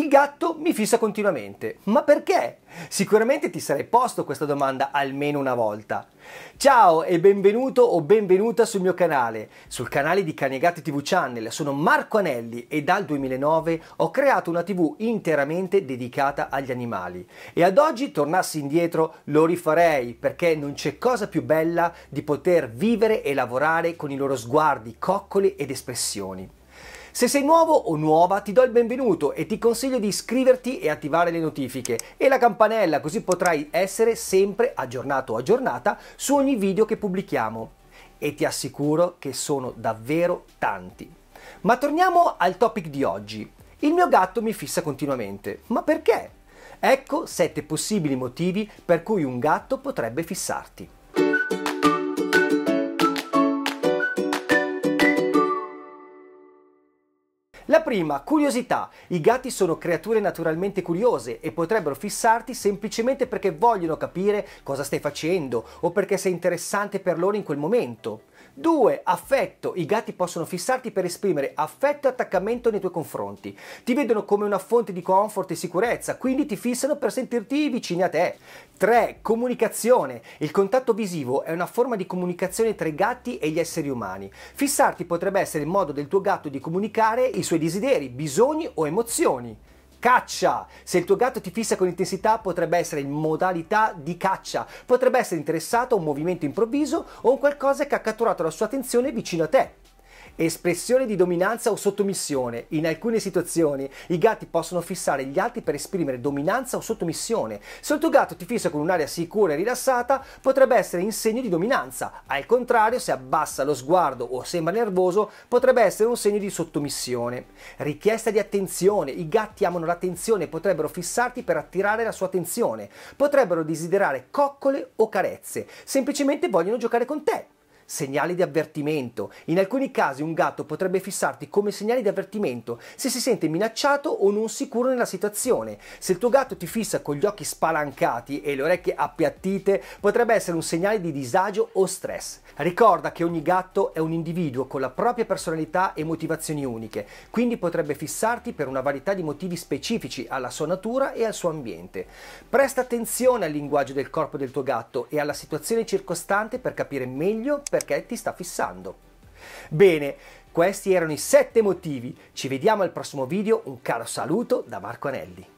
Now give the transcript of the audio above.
Il gatto mi fissa continuamente. Ma perché? Sicuramente ti sarei posto questa domanda almeno una volta. Ciao e benvenuto o benvenuta sul mio canale, sul canale di Cane Gatti TV Channel. Sono Marco Anelli e dal 2009 ho creato una TV interamente dedicata agli animali. E ad oggi tornassi indietro lo rifarei perché non c'è cosa più bella di poter vivere e lavorare con i loro sguardi, coccoli ed espressioni. Se sei nuovo o nuova ti do il benvenuto e ti consiglio di iscriverti e attivare le notifiche e la campanella così potrai essere sempre aggiornato o aggiornata su ogni video che pubblichiamo. E ti assicuro che sono davvero tanti. Ma torniamo al topic di oggi. Il mio gatto mi fissa continuamente. Ma perché? Ecco 7 possibili motivi per cui un gatto potrebbe fissarti. La prima, curiosità. I gatti sono creature naturalmente curiose e potrebbero fissarti semplicemente perché vogliono capire cosa stai facendo o perché sei interessante per loro in quel momento. 2. Affetto. I gatti possono fissarti per esprimere affetto e attaccamento nei tuoi confronti. Ti vedono come una fonte di comfort e sicurezza, quindi ti fissano per sentirti vicini a te. 3. Comunicazione. Il contatto visivo è una forma di comunicazione tra i gatti e gli esseri umani. Fissarti potrebbe essere il modo del tuo gatto di comunicare i suoi desideri, bisogni o emozioni. Caccia! Se il tuo gatto ti fissa con intensità potrebbe essere in modalità di caccia, potrebbe essere interessato a un movimento improvviso o a qualcosa che ha catturato la sua attenzione vicino a te. Espressione di dominanza o sottomissione. In alcune situazioni i gatti possono fissare gli altri per esprimere dominanza o sottomissione. Se il tuo gatto ti fissa con un'aria sicura e rilassata, potrebbe essere in segno di dominanza. Al contrario, se abbassa lo sguardo o sembra nervoso, potrebbe essere un segno di sottomissione. Richiesta di attenzione. I gatti amano l'attenzione e potrebbero fissarti per attirare la sua attenzione. Potrebbero desiderare coccole o carezze. Semplicemente vogliono giocare con te segnali di avvertimento. In alcuni casi un gatto potrebbe fissarti come segnali di avvertimento se si sente minacciato o non sicuro nella situazione. Se il tuo gatto ti fissa con gli occhi spalancati e le orecchie appiattite, potrebbe essere un segnale di disagio o stress. Ricorda che ogni gatto è un individuo con la propria personalità e motivazioni uniche, quindi potrebbe fissarti per una varietà di motivi specifici alla sua natura e al suo ambiente. Presta attenzione al linguaggio del corpo del tuo gatto e alla situazione circostante per capire meglio per perché ti sta fissando. Bene, questi erano i 7 motivi. Ci vediamo al prossimo video. Un caro saluto da Marco Anelli.